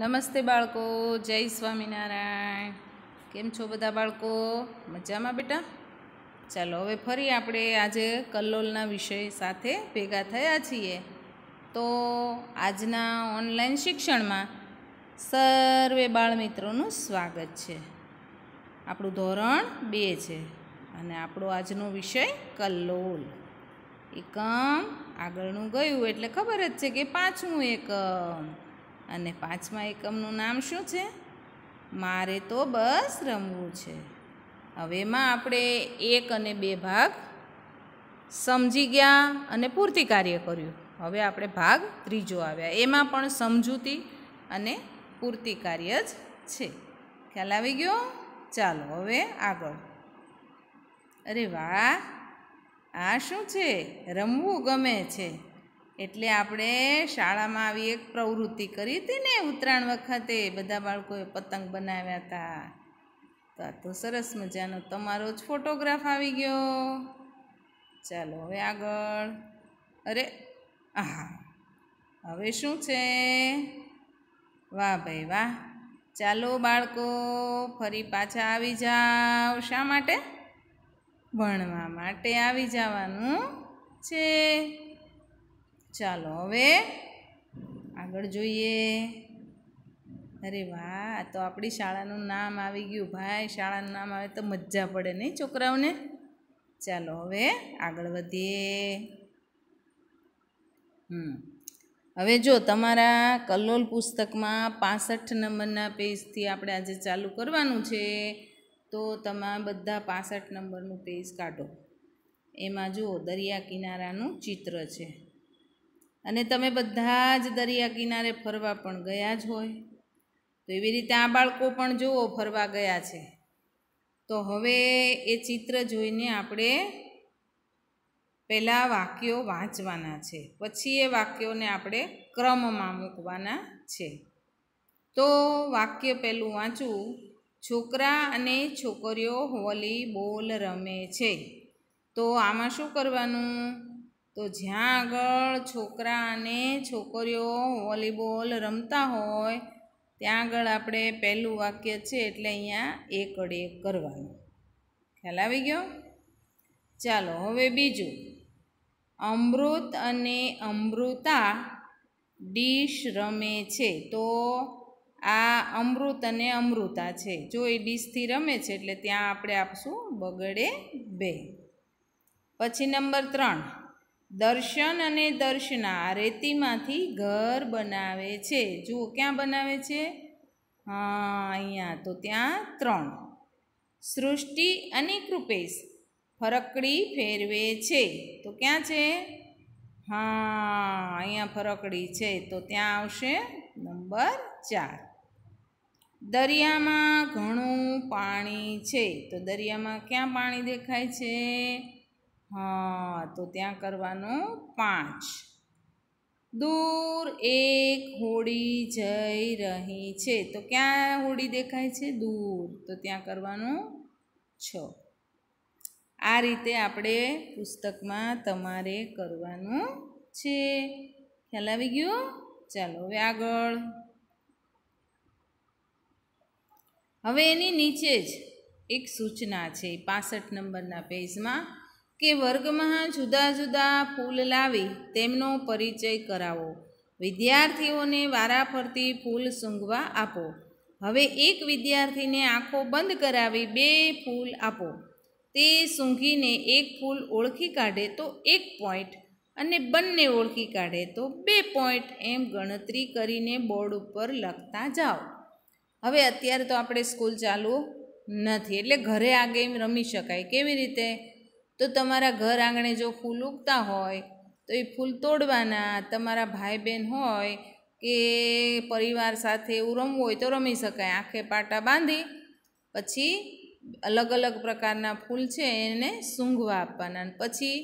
નમસ્તે બાળકો જય સ્વામિનારાયણ કેમ છો બધા બાળકો મજામાં બેટા ચાલો હવે ફરી આપણે આજે કલ્લોલના વિષય સાથે ભેગા થયા છીએ તો આજના ઓનલાઈન શિક્ષણમાં સર્વે બાળમિત્રોનું સ્વાગત છે આપણું ધોરણ બે છે અને આપણો આજનો વિષય કલ્લોલ એકમ આગળનું ગયું એટલે ખબર જ છે કે પાંચમું એકમ અને પાંચમા એકમનું નામ શું છે મારે તો બસ રમવું છે હવેમાં આપણે એક અને બે ભાગ સમજી ગયા અને પૂર્તિ કાર્ય કર્યું હવે આપણે ભાગ ત્રીજો આવ્યા એમાં પણ સમજૂતી અને પૂર્તિ કાર્ય જ છે ખ્યાલ આવી ગયો ચાલો હવે આગળ અરે વાહ આ શું છે રમવું ગમે છે એટલે આપણે શાળામાં આવી એક પ્રવૃત્તિ કરી હતી ને ઉત્તરાયણ વખતે બધા બાળકોએ પતંગ બનાવ્યા હતા તો આ તો સરસ મજાનો તમારો જ ફોટોગ્રાફ આવી ગયો ચાલો હવે આગળ અરે હા હવે શું છે વાહ ભાઈ વાહ ચાલો બાળકો ફરી પાછા આવી જાઓ શા માટે ભણવા માટે આવી જવાનું છે ચાલો હવે આગળ જોઈએ અરે વાહ તો આપણી શાળાનું નામ આવી ગયું ભાઈ શાળાનું નામ આવે તો મજા પડે નહીં છોકરાઓને ચાલો હવે આગળ વધીએ હમ હવે જો તમારા કલોલ પુસ્તકમાં પાસઠ નંબરના પેજથી આપણે આજે ચાલુ કરવાનું છે તો તમે બધા પાસઠ નંબરનું પેજ કાઢો એમાં જુઓ દરિયા કિનારાનું ચિત્ર છે અને તમે બધા જ દરિયા કિનારે ફરવા પણ ગયા જ હોય તો એવી રીતે આ બાળકો પણ જુઓ ફરવા ગયા છે તો હવે એ ચિત્ર જોઈને આપણે પહેલાં વાક્યો વાંચવાના છે પછી એ વાક્યોને આપણે ક્રમમાં મૂકવાના છે તો વાક્ય પહેલું વાંચવું છોકરા અને છોકરીઓ હોલી બોલ રમે છે તો આમાં શું કરવાનું તો જ્યાં આગળ છોકરા અને છોકરીઓ વોલીબોલ રમતા હોય ત્યાં આગળ આપણે પહેલું વાક્ય છે એટલે અહીંયા એકડ એક કરવાનું ખ્યાલ આવી ગયો ચાલો હવે બીજું અમૃત અને અમૃતા ડીશ રમે છે તો આ અમૃત અને અમૃતા છે જો એ ડીશથી રમે છે એટલે ત્યાં આપણે આપશું બગડે બે પછી નંબર ત્રણ દર્શન અને દર્શના રેતીમાંથી ઘર બનાવે છે જુઓ ક્યાં બનાવે છે હા અહીંયા તો ત્યાં ત્રણ સૃષ્ટિ અને કૃપેશ ફરકડી ફેરવે છે તો ક્યાં છે હા અહીંયા ફરકડી છે તો ત્યાં આવશે નંબર ચાર દરિયામાં ઘણું પાણી છે તો દરિયામાં ક્યાં પાણી દેખાય છે હા તો ત્યાં કરવાનું પાંચ દૂર એક હોડી જઈ રહી છે તો ક્યાં હોડી દેખાય છે દૂર તો ત્યાં કરવાનું છ આ રીતે આપણે પુસ્તકમાં તમારે કરવાનું છે ખ્યાલ આવી ગયો ચાલો હવે આગળ હવે એની નીચે જ એક સૂચના છે પાસઠ નંબરના પેજમાં કે વર્ગમાં જુદા જુદા ફૂલ લાવી તેમનો પરિચય કરાવો વિદ્યાર્થીઓને વારાફરતી ફૂલ સૂંઘવા આપો હવે એક વિદ્યાર્થીને આંખો બંધ કરાવી બે ફૂલ આપો તે સૂંઘીને એક ફૂલ ઓળખી કાઢે તો એક પોઈન્ટ અને બંને ઓળખી કાઢે તો બે પોઈન્ટ એમ ગણતરી કરીને બોર્ડ ઉપર લખતા જાઓ હવે અત્યારે તો આપણે સ્કૂલ ચાલુ નથી એટલે ઘરે આ ગેમ રમી શકાય કેવી રીતે તો તમારા ઘર આંગણે જો ફૂલ ઉગતા હોય તો એ ફૂલ તોડવાના તમારા ભાઈ બહેન હોય કે પરિવાર સાથે એવું રમવું હોય તો રમી શકાય આંખે પાટા બાંધી પછી અલગ અલગ પ્રકારના ફૂલ છે એને સૂંઘવા આપવાના પછી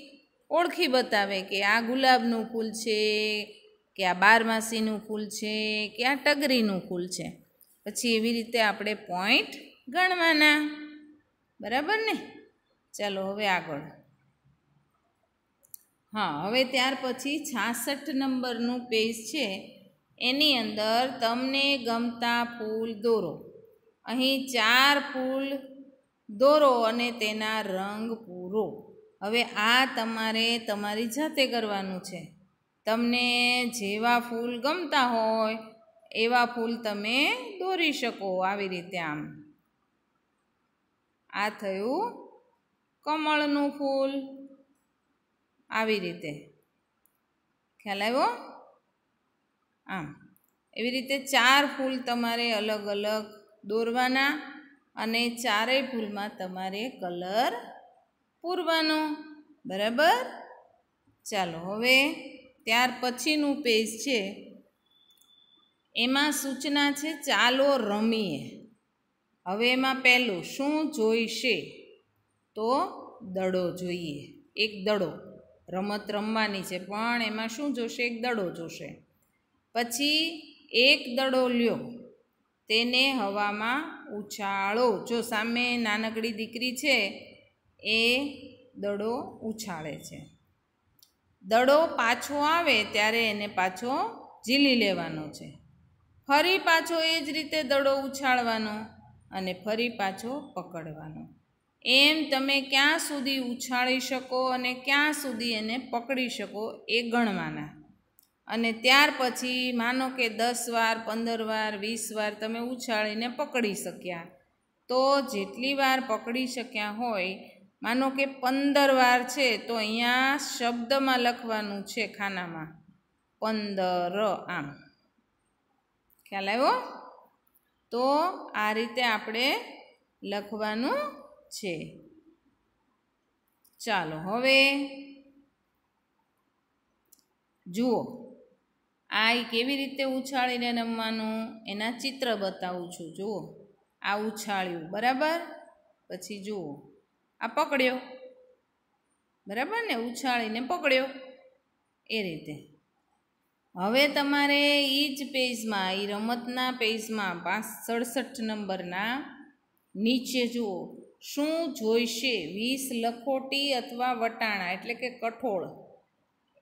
ઓળખી બતાવે કે આ ગુલાબનું ફૂલ છે કે આ બારમાસીનું ફૂલ છે કે આ ટગરીનું ફૂલ છે પછી એવી રીતે આપણે પોઈન્ટ ગણવાના બરાબર ને ચાલો હવે આગળ હા હવે ત્યાર પછી છાસઠ નંબરનું પેજ છે એની અંદર તમને ગમતા ફૂલ દોરો અહીં ચાર ફૂલ દોરો અને તેના રંગ પૂરો હવે આ તમારે તમારી જાતે કરવાનું છે તમને જેવા ફૂલ ગમતા હોય એવા ફૂલ તમે દોરી શકો આવી રીતે આમ આ થયું કમળનું ફૂલ આવી રીતે ખ્યાલ આવ્યો આમ એવી રીતે ચાર ફૂલ તમારે અલગ અલગ દોરવાના અને ચારેય ફૂલમાં તમારે કલર પૂરવાનો બરાબર ચાલો હવે ત્યાર પછીનું પેજ છે એમાં સૂચના છે ચાલો રમીએ હવે એમાં પહેલું શું જોઈશે તો દડો જોઈએ એક દડો રમત રમવાની છે પણ એમાં શું જોશે એક દડો જોશે પછી એક દડો લ્યો તેને હવામાં ઉછાળો જો સામે નાનકડી દીકરી છે એ દડો ઉછાળે છે દડો પાછો આવે ત્યારે એને પાછો ઝીલી લેવાનો છે ફરી પાછો એ જ રીતે દડો ઉછાળવાનો અને ફરી પાછો પકડવાનો એમ તમે ક્યાં સુધી ઉછાળી શકો અને ક્યાં સુધી એને પકડી શકો એ ગણવાના અને ત્યાર પછી માનો કે દસ વાર પંદર વાર વીસ વાર તમે ઉછાળીને પકડી શક્યા તો જેટલી વાર પકડી શક્યા હોય માનો કે પંદર વાર છે તો અહીંયા શબ્દમાં લખવાનું છે ખાનામાં પંદર આમ ખ્યાલ આવ્યો તો આ રીતે આપણે લખવાનું છે ચાલો હવે જુઓ આ કેવી રીતે ઉછાળીને રમવાનું એના ચિત્ર બતાવું છું જુઓ આ ઉછાળ્યું બરાબર પછી જુઓ આ પકડ્યો બરાબર ને ઉછાળીને પકડ્યો એ રીતે હવે તમારે એ જ પેજમાં એ રમતના પેજમાં પાંચ સડસઠ નંબરના નીચે જુઓ શું જોઈશે વીસ લખોટી અથવા વટાણા એટલે કે કઠોળ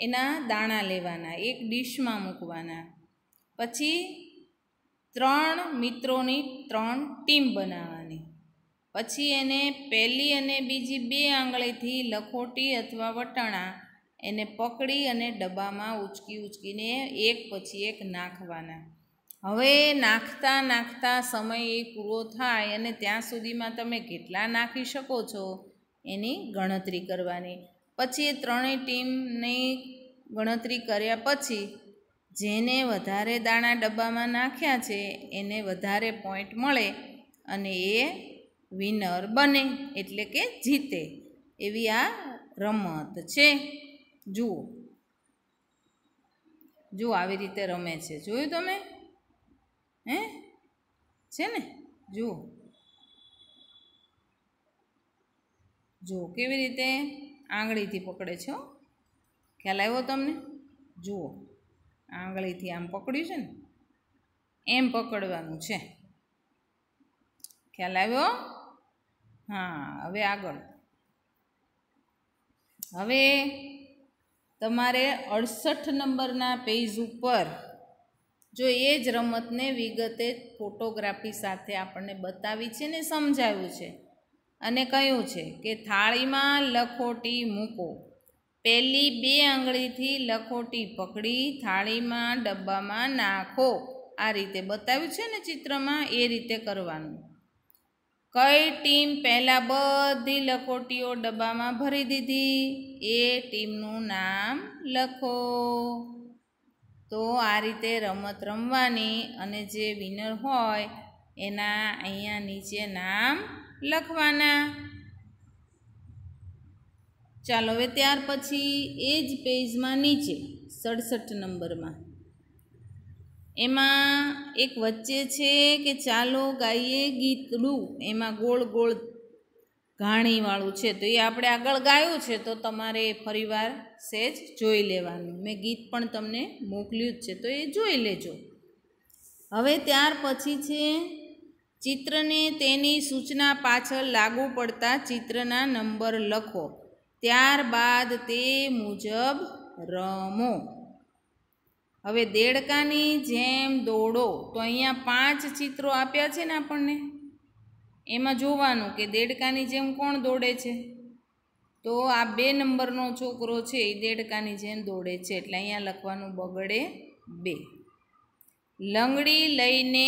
એના દાણા લેવાના એક ડીશમાં મૂકવાના પછી ત્રણ મિત્રોની ત્રણ ટીમ બનાવવાની પછી એને પહેલી અને બીજી બે આંગળીથી લખોટી અથવા વટાણા એને પકડી અને ડબ્બામાં ઉચકી ઉચકીને એક પછી એક નાખવાના હવે નાખતા નાખતા સમય એ પૂરો થાય અને ત્યાં સુધીમાં તમે કેટલા નાખી શકો છો એની ગણતરી કરવાની પછી એ ત્રણેય ટીમની ગણતરી કર્યા પછી જેને વધારે દાણા ડબ્બામાં નાખ્યા છે એને વધારે પોઈન્ટ મળે અને એ વિનર બને એટલે કે જીતે એવી આ રમત છે જુઓ જુઓ આવી રીતે રમે છે જોયું તમે હે છે ને જુઓ જુઓ કેવી રીતે આંગળીથી પકડે છે ખ્યાલ આવ્યો તમને જુઓ આંગળીથી આમ પકડ્યું છે ને એમ પકડવાનું છે ખ્યાલ આવ્યો હા હવે આગળ હવે તમારે અડસઠ નંબરના પેજ ઉપર જો એ જ રમતને વિગતે ફોટોગ્રાફી સાથે આપણને બતાવી છે ને સમજાવ્યું છે અને કહ્યું છે કે થાળીમાં લખોટી મૂકો પહેલી બે આંગળીથી લખોટી પકડી થાળીમાં ડબ્બામાં નાખો આ રીતે બતાવ્યું છે ને ચિત્રમાં એ રીતે કરવાનું કઈ ટીમ પહેલાં બધી લખોટીઓ ડબ્બામાં ભરી દીધી એ ટીમનું નામ લખો તો આ રીતે રમત રમવાની અને જે વિનર હોય એના અહીંયા નીચે નામ લખવાના ચાલો હવે ત્યાર પછી એ જ પેજમાં નીચે સડસઠ નંબરમાં એમાં એક વચ્ચે છે કે ચાલો ગાઈએ ગીતડું એમાં ગોળ ગોળ ઘાણીવાળું છે તો એ આપણે આગળ ગાયું છે તો તમારે ફરીવાર સેજ જોઈ લેવાનું મેં ગીત પણ તમને મોકલ્યું જ છે તો એ જોઈ લેજો હવે ત્યાર પછી છે ચિત્રને તેની સૂચના પાછળ લાગુ પડતા ચિત્રના નંબર લખો ત્યારબાદ તે મુજબ રમો હવે દેડકાની જેમ દોડો તો અહીંયા પાંચ ચિત્રો આપ્યા છે ને આપણને એમાં જોવાનું કે દેડકાની જેમ કોણ દોડે છે તો આ બે નંબરનો છોકરો છે એ દેડકાની જેમ દોડે છે એટલે અહીંયા લખવાનું બગડે બે લંગડી લઈને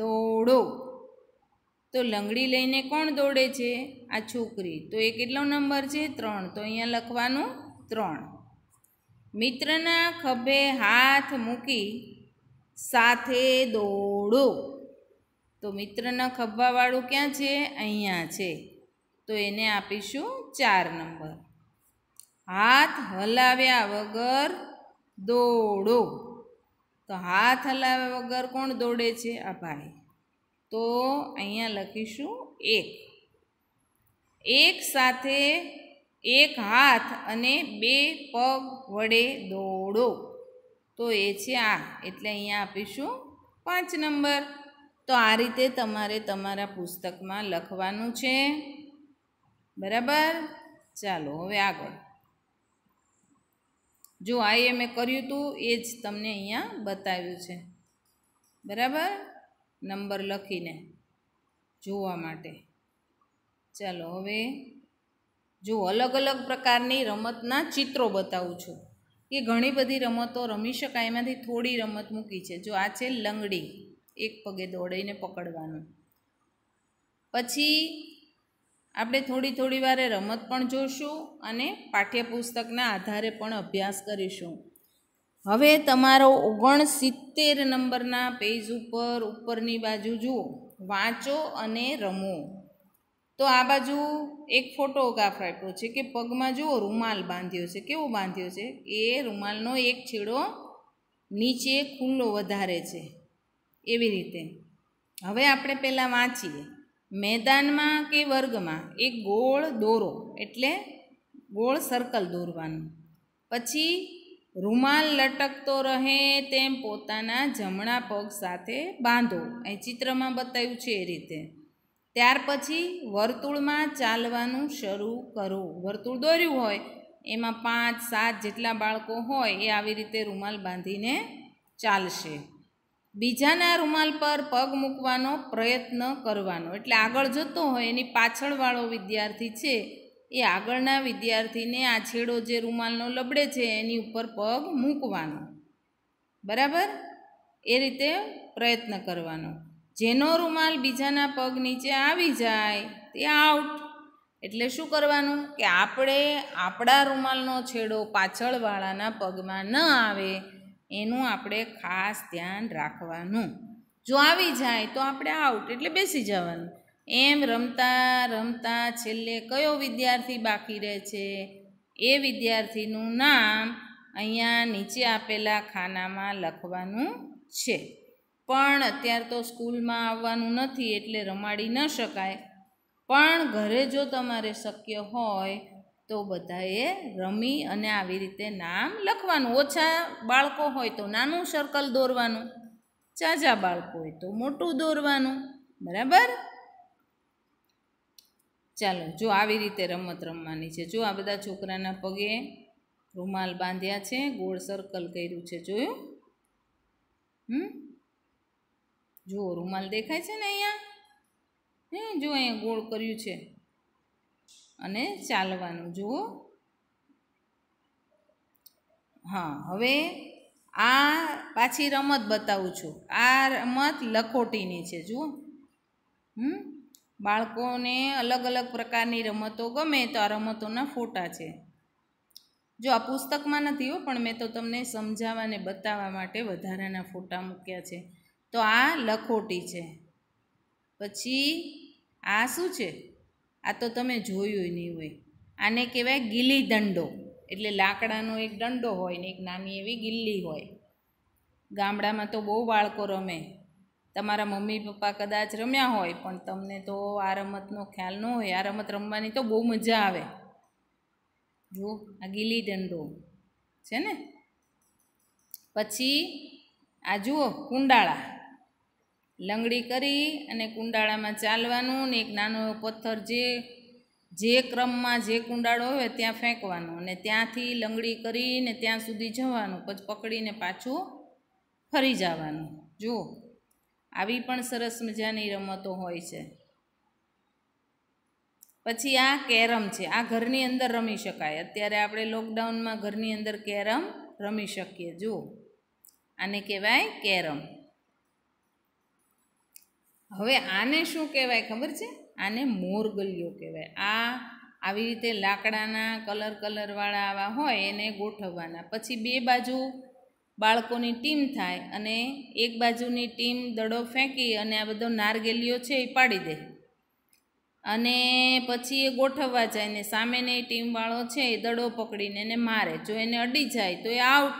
દોડો તો લંગડી લઈને કોણ દોડે છે આ છોકરી તો એ કેટલો નંબર છે ત્રણ તો અહીંયા લખવાનું ત્રણ મિત્રના ખભે હાથ મૂકી સાથે દોડો તો મિત્રના ખભ્ભાવાળું ક્યાં છે અહીંયા છે તો એને આપીશું ચાર નંબર હાથ હલાવ્યા વગર દોડો તો હાથ હલાવ્યા વગર કોણ દોડે છે આ ભાઈ તો અહીંયા લખીશું એક એક સાથે એક હાથ અને બે પગ વડે દોડો તો એ છે આ એટલે અહીંયા આપીશું પાંચ નંબર તો આ રીતે તમારે તમારા પુસ્તકમાં લખવાનું છે બરાબર ચાલો હવે આગળ જો આ એ મેં કર્યું હતું એ જ તમને અહીંયા બતાવ્યું છે બરાબર નંબર લખીને જોવા માટે ચાલો હવે જો અલગ અલગ પ્રકારની રમતના ચિત્રો બતાવું છું કે ઘણી બધી રમતો રમી શકાય એમાંથી થોડી રમત મૂકી છે જો આ છે લંગડી એક પગે દોડીને પકડવાનું પછી આપણે થોડી થોડી વારે રમત પણ જોઈશું અને પાઠ્યપુસ્તકના આધારે પણ અભ્યાસ કરીશું હવે તમારો ઓગણસિત્તેર નંબરના પેજ ઉપર ઉપરની બાજુ જુઓ વાંચો અને રમો તો આ બાજુ એક ફોટોગ્રાફ આપ્યો છે કે પગમાં જુઓ રૂમાલ બાંધ્યો છે કેવો બાંધ્યો છે એ રૂમાલનો એક છેડો નીચે ખુલ્લો વધારે છે એવી રીતે હવે આપણે પહેલાં વાંચીએ મેદાનમાં કે વર્ગમાં એક ગોળ દોરો એટલે ગોળ સર્કલ દોરવાનું પછી રૂમાલ લટકતો રહે તેમ પોતાના જમણા પગ સાથે બાંધો એ ચિત્રમાં બતાવ્યું છે એ રીતે ત્યાર પછી વર્તુળમાં ચાલવાનું શરૂ કરો વર્તુળ દોર્યું હોય એમાં પાંચ સાત જેટલા બાળકો હોય એ આવી રીતે રૂમાલ બાંધીને ચાલશે બીજાના રૂમાલ પર પગ મૂકવાનો પ્રયત્ન કરવાનો એટલે આગળ જતો હોય એની પાછળવાળો વિદ્યાર્થી છે એ આગળના વિદ્યાર્થીને આ છેડો જે રૂમાલનો લબડે છે એની ઉપર પગ મૂકવાનો બરાબર એ રીતે પ્રયત્ન કરવાનો જેનો રૂમાલ બીજાના પગ નીચે આવી જાય તે આઉટ એટલે શું કરવાનું કે આપણે આપણા રૂમાલનો છેડો પાછળવાળાના પગમાં ન આવે એનું આપણે ખાસ ધ્યાન રાખવાનું જો આવી જાય તો આપણે આઉટ એટલે બેસી જવાનું એમ રમતા રમતા છેલ્લે કયો વિદ્યાર્થી બાકી રહે છે એ વિદ્યાર્થીનું નામ અહીંયા નીચે આપેલા ખાનામાં લખવાનું છે પણ અત્યાર તો સ્કૂલમાં આવવાનું નથી એટલે રમાડી ન શકાય પણ ઘરે જો તમારે શક્ય હોય તો બધાએ રમી અને આવી રીતે નામ લખવાનું ઓછા બાળકો હોય તો નાનું સર્કલ દોરવાનું ચાજા બાળકો હોય તો મોટું દોરવાનું બરાબર ચાલો જો આવી રીતે રમત રમવાની છે જો આ બધા છોકરાના પગે રૂમાલ બાંધ્યા છે ગોળ સર્કલ કર્યું છે જોયું હમ જુઓ રૂમાલ દેખાય છે ને અહીંયા હે જો અહીંયા ગોળ કર્યું છે અને ચાલવાનું જુઓ હા હવે આ પાછી રમત બતાવું છું આ રમત લખોટીની છે જુઓ હમ બાળકોને અલગ અલગ પ્રકારની રમતો ગમે તો આ રમતોના ફોટા છે જો આ પુસ્તકમાં નથી હો પણ મેં તો તમને સમજાવવા અને બતાવવા માટે વધારાના ફોટા મૂક્યા છે તો આ લખોટી છે પછી આ શું છે આ તો તમે જોયું નહીં હોય આને કહેવાય ગીલી દંડો એટલે લાકડાનો એક દંડો હોય ને એક નાની એવી ગિલ્લી હોય ગામડામાં તો બહુ બાળકો રમે તમારા મમ્મી પપ્પા કદાચ રમ્યા હોય પણ તમને તો આ રમતનો ખ્યાલ ન હોય આ રમત રમવાની તો બહુ મજા આવે જુઓ આ ગીલી દંડો છે ને પછી આ જુઓ કુંડાળા લંગડી કરી અને કુંડાળામાં ચાલવાનું ને એક નાનો એવો પથ્થર જે જે ક્રમમાં જે કુંડાળો હોય ત્યાં ફેંકવાનો અને ત્યાંથી લંગડી કરીને ત્યાં સુધી જવાનું પછી પકડીને પાછું ફરી જવાનું જુઓ આવી પણ સરસ મજાની રમતો હોય છે પછી આ કેરમ છે આ ઘરની અંદર રમી શકાય અત્યારે આપણે લોકડાઉનમાં ઘરની અંદર કેરમ રમી શકીએ જુઓ આને કહેવાય કેરમ હવે આને શું કહેવાય ખબર છે આને મોરગલીઓ કહેવાય આ આવી રીતે લાકડાના કલર કલરવાળા આવા હોય એને ગોઠવવાના પછી બે બાજુ બાળકોની ટીમ થાય અને એક બાજુની ટીમ દડો ફેંકી અને આ બધો નારગેલીઓ છે એ પાડી દે અને પછી એ ગોઠવવા જાય ને સામેની ટીમવાળો છે એ દડો પકડીને એને મારે જો એને અડી જાય તો એ આઉટ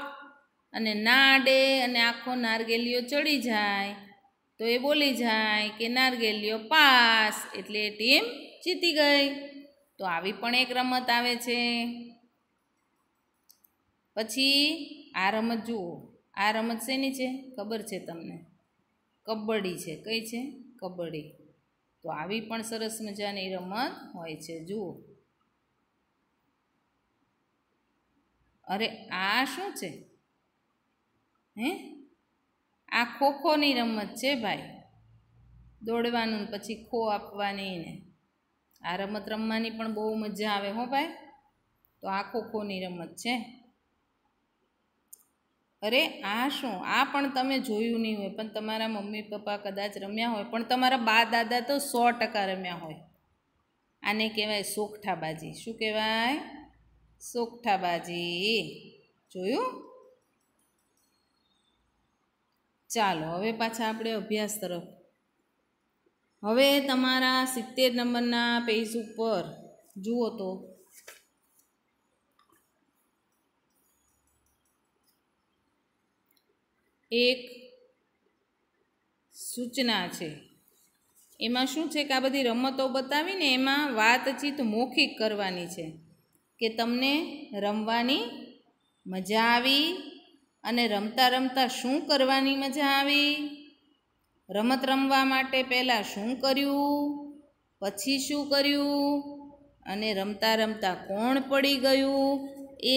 અને ના અડે અને આખો નારગેલીઓ ચડી જાય તો એ બોલી જાય કે નારગેલીઓ પાસ એટલે ટીમ જીતી ગઈ તો આવી પણ એક રમત આવે છે પછી આ રમત જુઓ આ રમત શેની છે ખબર છે તમને કબડ્ડી છે કઈ છે કબડ્ડી તો આવી પણ સરસ મજાની રમત હોય છે જુઓ અરે આ શું છે હે આ ખોખોની રમત છે ભાઈ દોડવાનું પછી ખો આપવાની ને આ રમત રમવાની પણ બહુ મજા આવે હો ભાઈ તો આ ખોખોની રમત છે અરે આ શું આ પણ તમે જોયું નહીં હોય પણ તમારા મમ્મી પપ્પા કદાચ રમ્યા હોય પણ તમારા બા દાદા તો સો ટકા રમ્યા હોય આને કહેવાય સોગઠાબાજી શું કહેવાય સોગઠાબાજી જોયું ચાલો હવે પાછા આપણે અભ્યાસ તરફ હવે તમારા સિત્તેર નંબરના પેજ ઉપર જુઓ તો એક સૂચના છે એમાં શું છે કે આ બધી રમતો બતાવીને એમાં વાતચીત મૌખિક કરવાની છે કે તમને રમવાની મજા આવી અને રમતા રમતા શું કરવાની મજા આવી રમત રમવા માટે પહેલાં શું કર્યું પછી શું કર્યું અને રમતા રમતા કોણ પડી ગયું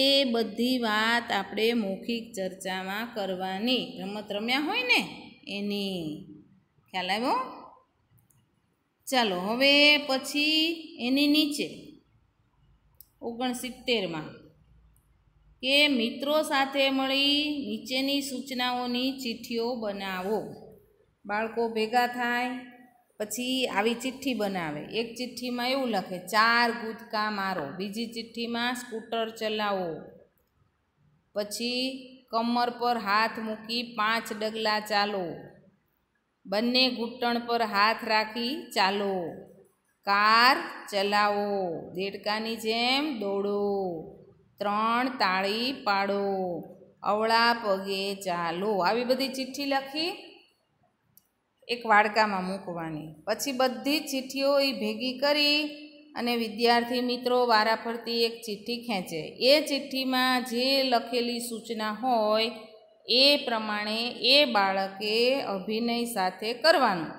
એ બધી વાત આપણે મૌખિક ચર્ચામાં કરવાની રમત રમ્યા હોય ને એની ખ્યાલ આવ્યો ચાલો હવે પછી એની નીચે ઓગણસિત્તેરમાં કે મિત્રો સાથે મળી નીચેની સૂચનાઓની ચિઠ્ઠીઓ બનાવો બાળકો ભેગા થાય પછી આવી ચિઠ્ઠી બનાવે એક ચિઠ્ઠીમાં એવું લખે ચાર ગુદકા મારો બીજી ચિઠ્ઠીમાં સ્કૂટર ચલાવો પછી કમર પર હાથ મૂકી પાંચ ડગલા ચાલો બંને ઘૂંટણ પર હાથ રાખી ચાલો કાર ચલાવો દેડકાની જેમ દોડો ત્રણ તાળી પાડો અવળા પગે ચાલો આવી બધી ચિઠ્ઠી લખી એક વાડકામાં મૂકવાની પછી બધી ચિઠ્ઠીઓ એ ભેગી કરી અને વિદ્યાર્થી મિત્રો વારાફરતી એક ચિઠ્ઠી ખેંચે એ ચિઠ્ઠીમાં જે લખેલી સૂચના હોય એ પ્રમાણે એ બાળકે અભિનય સાથે કરવાનું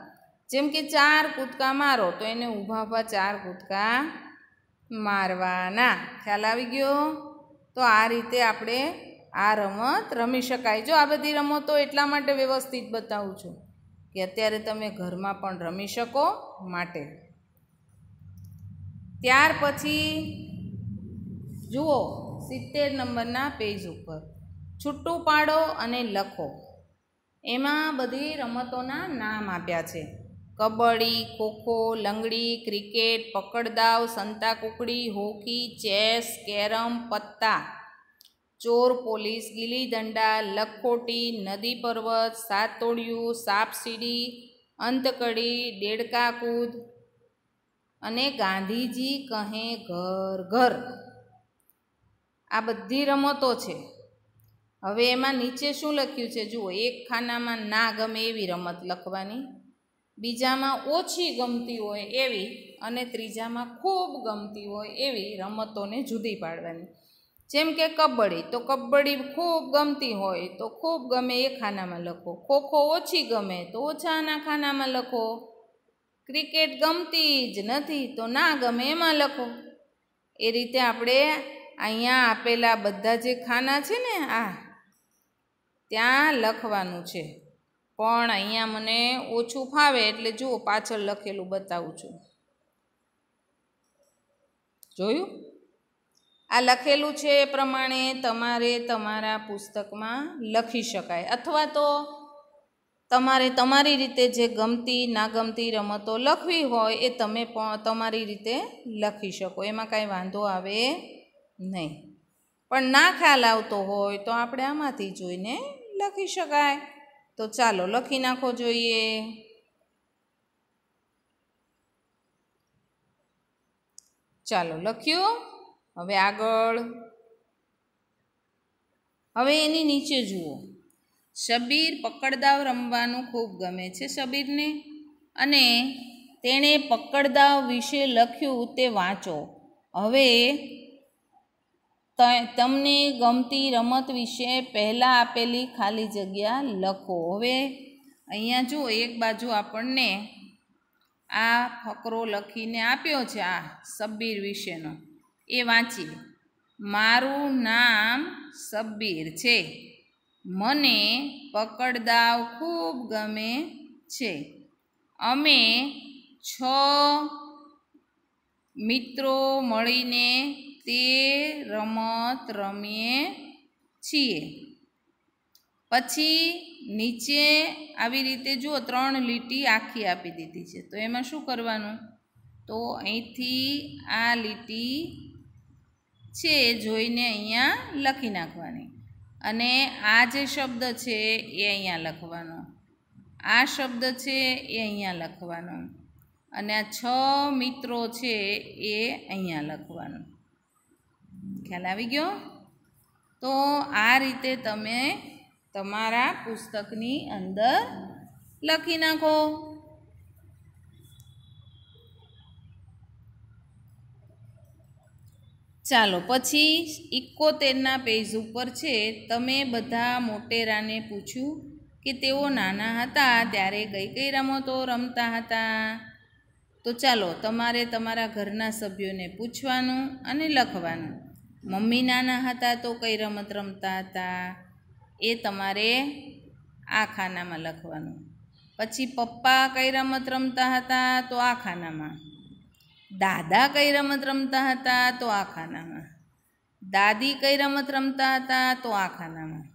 જેમ કે ચાર કૂદકા મારો તો એને ઊભા ઊભા ચાર કૂદકા મારવાના ખ્યાલ આવી ગયો તો આ રીતે આપણે આ રમત રમી શકાય જો આ બધી રમતો એટલા માટે વ્યવસ્થિત બતાવું છું કે અત્યારે તમે ઘરમાં પણ રમી શકો માટે ત્યાર પછી જુઓ સિત્તેર નંબરના પેજ ઉપર છૂટું પાડો અને લખો એમાં બધી રમતોના નામ આપ્યા છે કબડ્ડી ખોખો લંગડી ક્રિકેટ પકડદાવ કુકડી હોકી ચેસ કેરમ પત્તા ચોર પોલીસ ગીલી દંડા લખોટી નદી પર્વત સાતોડિયું સાપસીડી અંતકડી દેડકા કૂદ અને ગાંધીજી કહે ઘર ઘર આ બધી રમતો છે હવે એમાં નીચે શું લખ્યું છે જુઓ એક ખાનામાં ના ગમે એવી રમત લખવાની બીજામાં ઓછી ગમતી હોય એવી અને ત્રીજામાં ખૂબ ગમતી હોય એવી રમતોને જુદી પાડવાની જેમ કે કબડ્ડી તો કબડ્ડી ખૂબ ગમતી હોય તો ખૂબ ગમે એ ખાનામાં લખો ખોખો ઓછી ગમે તો ઓછાના ખાનામાં લખો ક્રિકેટ ગમતી જ નથી તો ના ગમે એમાં લખો એ રીતે આપણે અહીંયા આપેલા બધા જે ખાના છે ને આ ત્યાં લખવાનું છે પણ અહીંયા મને ઓછું ફાવે એટલે જુઓ પાછળ લખેલું બતાવું છું જોયું આ લખેલું છે એ પ્રમાણે તમારે તમારા પુસ્તકમાં લખી શકાય અથવા તો તમારે તમારી રીતે જે ગમતી ના ગમતી રમતો લખવી હોય એ તમે પણ તમારી રીતે લખી શકો એમાં કાંઈ વાંધો આવે નહીં પણ ના ખ્યાલ આવતો હોય તો આપણે આમાંથી જોઈને લખી શકાય તો ચાલો લખી નાખો જોઈએ ચાલો લખ્યું હવે આગળ હવે એની નીચે જુઓ શબીર પકડદાવ રમવાનું ખૂબ ગમે છે શબીરને અને તેણે પકડદાવ વિશે લખ્યું તે વાંચો હવે તમને ગમતી રમત વિશે પહેલાં આપેલી ખાલી જગ્યા લખો હવે અહીંયા જો એક બાજુ આપણને આ ફકરો લખીને આપ્યો છે આ સબ્બીર વિશેનો એ વાંચીએ મારું નામ સબ્બીર છે મને પકડદાવ ખૂબ ગમે છે અમે છ મિત્રો મળીને તે રમત રમીએ છીએ પછી નીચે આવી રીતે જુઓ ત્રણ લીટી આખી આપી દીધી છે તો એમાં શું કરવાનું તો અહીંથી આ લીટી છે જોઈને અહીંયા લખી નાખવાની અને આ જે શબ્દ છે એ અહીંયા લખવાનો આ શબ્દ છે એ અહીંયા લખવાનો અને આ છ મિત્રો છે એ અહીંયા લખવાનું ખ્યાલ આવી ગયો તો આ રીતે તમે તમારા પુસ્તકની અંદર લખી નાખો ચાલો પછી ઇકોતેરના પેજ ઉપર છે તમે બધા મોટેરાને પૂછ્યું કે તેઓ નાના હતા ત્યારે કઈ કઈ રમતો રમતા હતા તો ચાલો તમારે તમારા ઘરના સભ્યોને પૂછવાનું અને લખવાનું મમ્મી નાના હતા તો કઈ રમત રમતા હતા એ તમારે આ ખાનામાં લખવાનું પછી પપ્પા કઈ રમત રમતા હતા તો આ ખાનામાં દાદા કઈ રમત રમતા હતા તો આ ખાનામાં દાદી કઈ રમત રમતા હતા તો આ ખાનામાં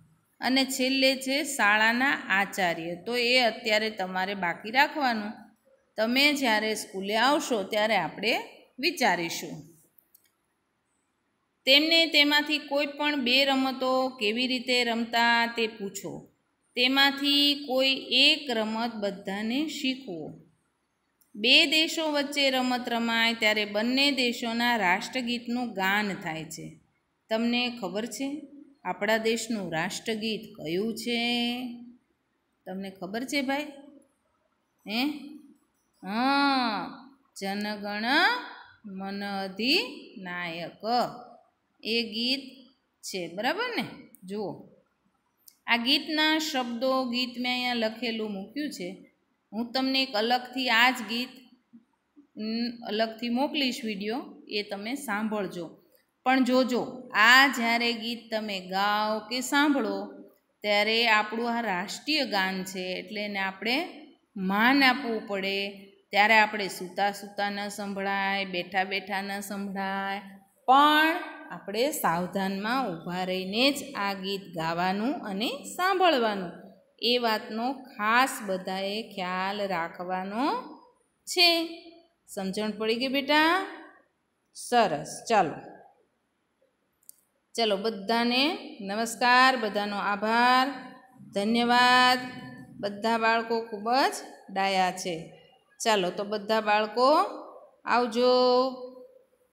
અને છેલ્લે છે શાળાના આચાર્ય તો એ અત્યારે તમારે બાકી રાખવાનું તમે જ્યારે સ્કૂલે આવશો ત્યારે આપણે વિચારીશું તેમને તેમાંથી કોઈ પણ બે રમતો કેવી રીતે રમતા તે પૂછો તેમાંથી કોઈ એક રમત બધાને શીખવો બે દેશો વચ્ચે રમત રમાય ત્યારે બંને દેશોના રાષ્ટ્રગીતનું ગાન થાય છે તમને ખબર છે આપણા દેશનું રાષ્ટ્રગીત કયું છે તમને ખબર છે ભાઈ હે હા જનગણ મન નાયક એ ગીત છે બરાબર ને જુઓ આ ગીતના શબ્દો ગીત મેં અહીંયા લખેલું મૂક્યું છે હું તમને એક અલગથી આ જ ગીત અલગથી મોકલીશ વિડીયો એ તમે સાંભળજો પણ જોજો આ જ્યારે ગીત તમે ગાઓ કે સાંભળો ત્યારે આપણું આ રાષ્ટ્રીય ગાન છે એટલે એને આપણે માન આપવું પડે ત્યારે આપણે સૂતા સૂતા ન સંભળાય બેઠા બેઠા ન સંભળાય પણ આપણે સાવધાનમાં ઊભા રહીને જ આ ગીત ગાવાનું અને સાંભળવાનું એ વાતનો ખાસ બધાએ ખ્યાલ રાખવાનો છે સમજણ પડી ગઈ બેટા સરસ ચાલો ચલો બધાને નમસ્કાર બધાનો આભાર ધન્યવાદ બધા બાળકો ખૂબ જ ડાયા છે ચાલો તો બધા બાળકો આવજો